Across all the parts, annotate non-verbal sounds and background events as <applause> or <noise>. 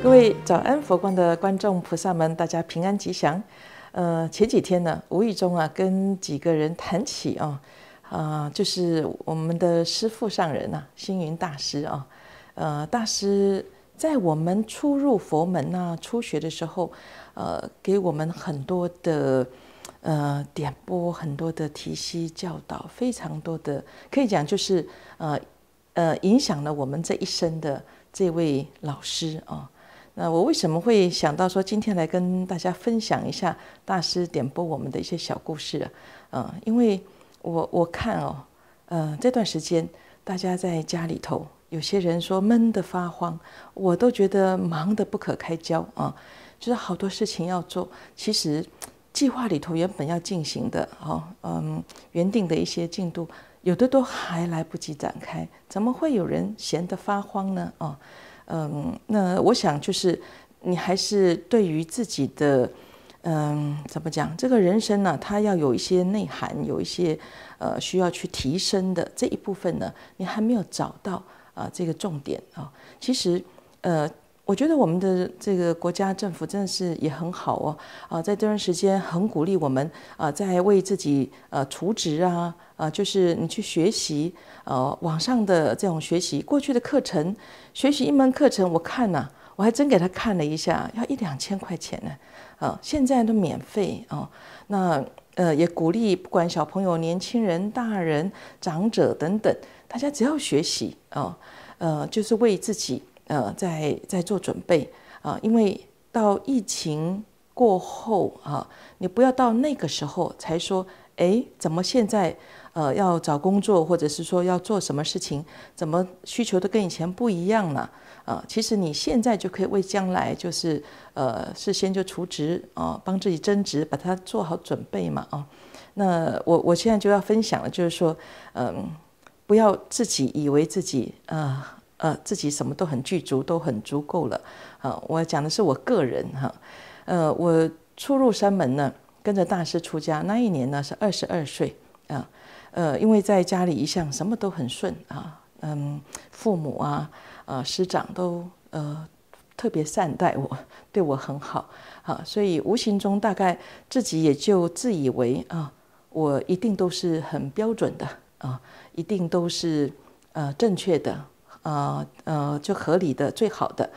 各位早安，佛光的观众菩萨们，大家平安吉祥。呃，前几天呢，无意中啊，跟几个人谈起啊，呃，就是我们的师父上人呐，星云大师啊，呃，大师在我们初入佛门呐、初学的时候，呃，给我们很多的呃点拨，很多的提息教导，非常多的，可以讲就是呃呃，影响了我们这一生的这位老师啊。那我为什么会想到说今天来跟大家分享一下大师点拨我们的一些小故事啊？嗯，因为我我看哦，嗯，这段时间大家在家里头，有些人说闷得发慌，我都觉得忙得不可开交啊，就是好多事情要做。其实计划里头原本要进行的哦，嗯，原定的一些进度，有的都还来不及展开，怎么会有人闲得发慌呢？哦。嗯，那我想就是你还是对于自己的，嗯，怎么讲这个人生呢？它要有一些内涵，有一些呃需要去提升的这一部分呢，你还没有找到啊这个重点啊。其实，呃。我觉得我们的这个国家政府真的是也很好哦，啊，在这段时间很鼓励我们啊，在为自己呃储值啊，啊，就是你去学习，呃，网上的这种学习，过去的课程，学习一门课程，我看呐，我还真给他看了一下，要一两千块钱呢，啊，现在都免费哦，那呃也鼓励不管小朋友、年轻人大人、长者等等，大家只要学习啊，呃，就是为自己。呃，在在做准备啊，因为到疫情过后啊，你不要到那个时候才说，哎，怎么现在呃要找工作，或者是说要做什么事情，怎么需求都跟以前不一样了啊？其实你现在就可以为将来就是呃事先就储值啊，帮自己增值，把它做好准备嘛啊。那我我现在就要分享了，就是说，嗯，不要自己以为自己啊。呃，自己什么都很具足，都很足够了。啊，我讲的是我个人哈。呃，我初入山门呢，跟着大师出家，那一年呢是二十二岁啊。呃，因为在家里一向什么都很顺啊，嗯，父母啊，啊，师长都呃特别善待我，对我很好。啊，所以无形中大概自己也就自以为啊，我一定都是很标准的啊，一定都是呃正确的。啊呃，就合理的最好的，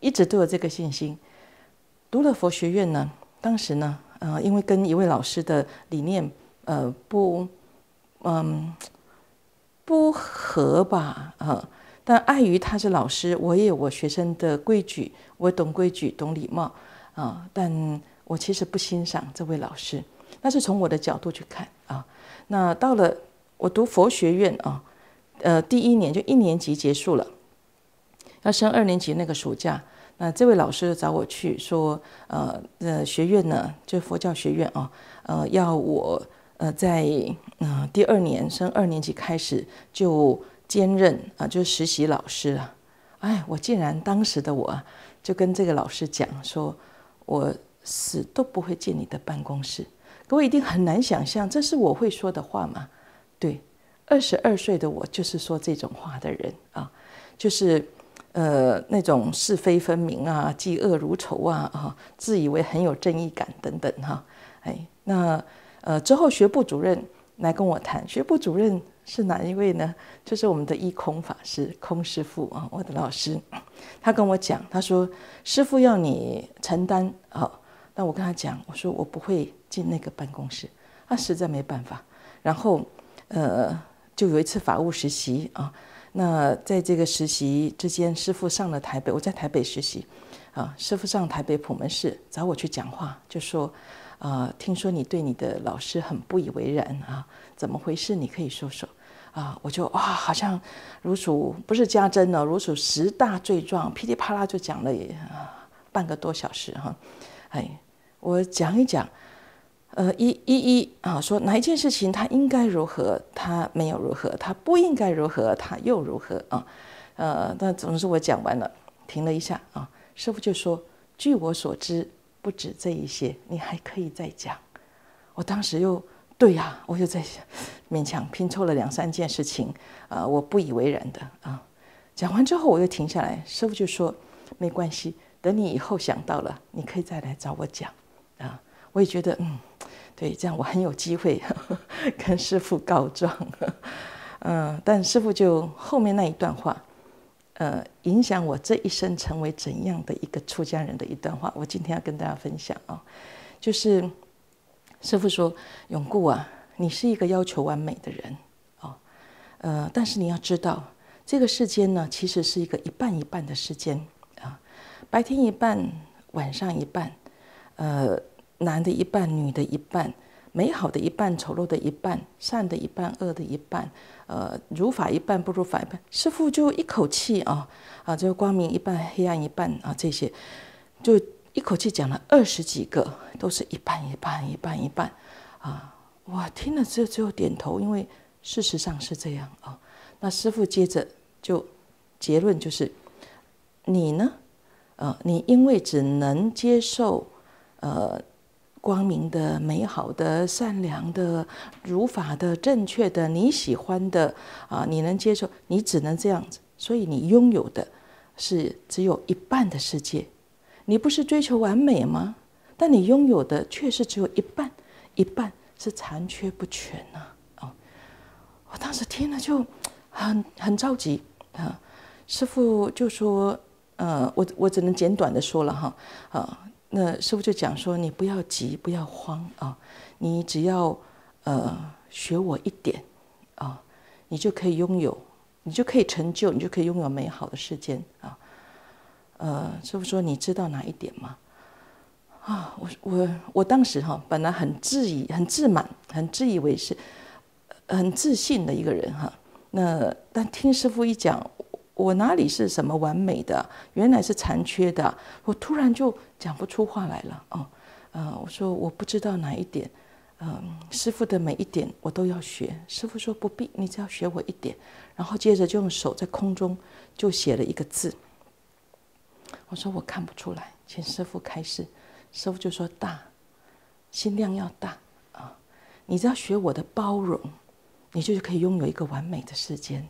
一直都有这个信心。读了佛学院呢，当时呢，呃，因为跟一位老师的理念，呃，不，嗯，不合吧，啊。但碍于他是老师，我也有我学生的规矩，我懂规矩，懂礼貌，啊。但我其实不欣赏这位老师，那是从我的角度去看啊。那到了我读佛学院啊。呃，第一年就一年级结束了，要升二年级那个暑假，那这位老师找我去说，呃，呃，学院呢，就佛教学院啊，呃，要我呃在嗯第二年升二年级开始就兼任啊，就是实习老师啊。哎，我竟然当时的我就跟这个老师讲说，我死都不会进你的办公室。各位一定很难想象，这是我会说的话吗？对。二十二岁的我就是说这种话的人啊，就是呃那种是非分明啊，嫉恶如仇啊啊，自以为很有正义感等等哈。哎，那呃之后学部主任来跟我谈，学部主任是哪一位呢？就是我们的一空法师空师傅啊，我的老师。他跟我讲，他说师傅要你承担啊。那我跟他讲，我说我不会进那个办公室。他实在没办法，然后呃。就有一次法务实习啊，那在这个实习之间，师傅上了台北，我在台北实习，啊，师傅上台北普门市找我去讲话，就说，啊，听说你对你的老师很不以为然啊，怎么回事？你可以说说，啊，我就哇，好像如数不是家珍了，如数十大罪状，噼里啪啦就讲了啊、半个多小时哈，哎，我讲一讲。呃一一一啊，说哪一件事情他应该如何，他没有如何，他不应该如何，他又如何啊？呃，那总之我讲完了，停了一下啊，师傅就说：“据我所知，不止这一些，你还可以再讲。”我当时又对呀，我就在想，勉强拼凑了两三件事情啊，我不以为然的啊。讲完之后，我又停下来，师傅就说：“没关系，等你以后想到了，你可以再来找我讲。”啊，我也觉得嗯。对，这样我很有机会 <laughs> 跟师傅告状，嗯，但师傅就后面那一段话，呃，影响我这一生成为怎样的一个出家人的一段话，我今天要跟大家分享啊，就是师傅说：“永固啊，你是一个要求完美的人哦，呃，但是你要知道，这个世间呢，其实是一个一半一半的世间啊，白天一半，晚上一半，呃。”男的一半，女的一半；美好的一半，丑陋的一半；善的一半，恶的一半；呃，如法一半，不如法一半。师傅就一口气啊，啊，就光明一半，黑暗一半啊，这些就一口气讲了二十几个，都是一半一半一半一半啊！哇，听了只只有点头，因为事实上是这样啊。那师傅接着就结论就是，你呢？呃，你因为只能接受，呃。光明的、美好的、善良的、如法的、正确的，你喜欢的啊，你能接受？你只能这样子，所以你拥有的是只有一半的世界。你不是追求完美吗？但你拥有的确实只有一半，一半是残缺不全呐。哦，我当时听了就很很着急啊。师傅就说：“呃，我我只能简短的说了哈啊。”那师傅就讲说：“你不要急，不要慌啊！你只要，呃，学我一点，啊，你就可以拥有，你就可以成就，你就可以拥有美好的世间啊！呃，师傅说：你知道哪一点吗？啊，我我我当时哈，本来很自以很自满，很自以为是，很自信的一个人哈。那但听师傅一讲。”我哪里是什么完美的？原来是残缺的。我突然就讲不出话来了。哦，呃，我说我不知道哪一点。嗯，师傅的每一点我都要学。师傅说不必，你只要学我一点。然后接着就用手在空中就写了一个字。我说我看不出来，请师傅开示。师傅就说大，心量要大啊！你只要学我的包容，你就可以拥有一个完美的世间。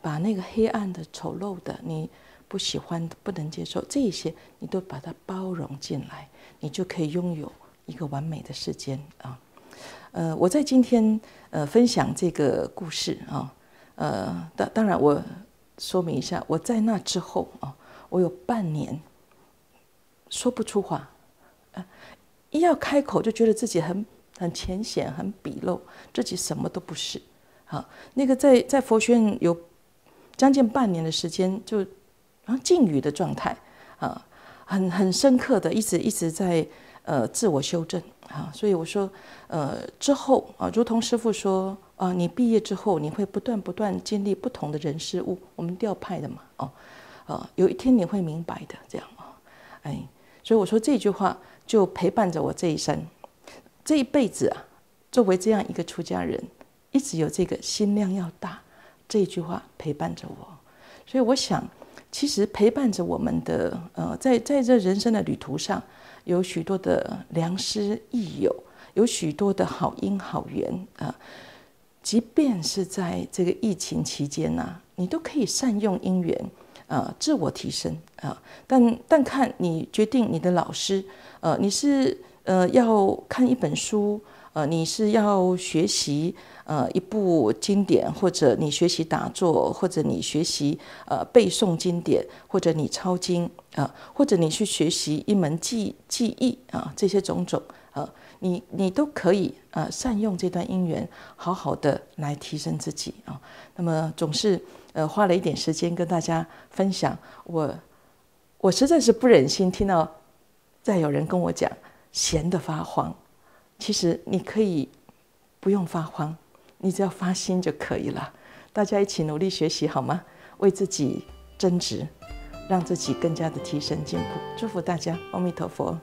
把那个黑暗的、丑陋的、你不喜欢、不能接受这些，你都把它包容进来，你就可以拥有一个完美的世间啊！呃，我在今天呃分享这个故事啊，呃，当当然我说明一下，我在那之后啊，我有半年说不出话，一要开口就觉得自己很很浅显、很鄙陋，自己什么都不是啊。那个在在佛学院有。将近半年的时间，就啊禁语的状态啊，很很深刻的，一直一直在呃自我修正啊。所以我说呃之后啊，如同师傅说啊，你毕业之后，你会不断不断经历不同的人事物，我们调派的嘛哦啊，有一天你会明白的这样啊哎，所以我说这句话就陪伴着我这一生，这一辈子啊，作为这样一个出家人，一直有这个心量要大。这一句话陪伴着我，所以我想，其实陪伴着我们的，呃，在在这人生的旅途上，有许多的良师益友，有许多的好因好缘啊。即便是在这个疫情期间呢，你都可以善用因缘啊，自我提升啊。但但看你决定你的老师，呃，你是呃要看一本书，呃，你是要学习。呃，一部经典，或者你学习打坐，或者你学习呃背诵经典，或者你抄经啊，或者你去学习一门技技艺啊，这些种种啊，你你都可以啊，善用这段姻缘，好好的来提升自己啊。那么总是呃花了一点时间跟大家分享，我我实在是不忍心听到再有人跟我讲闲得发慌，其实你可以不用发慌。你只要发心就可以了，大家一起努力学习好吗？为自己增值，让自己更加的提升进步。祝福大家，阿弥陀佛。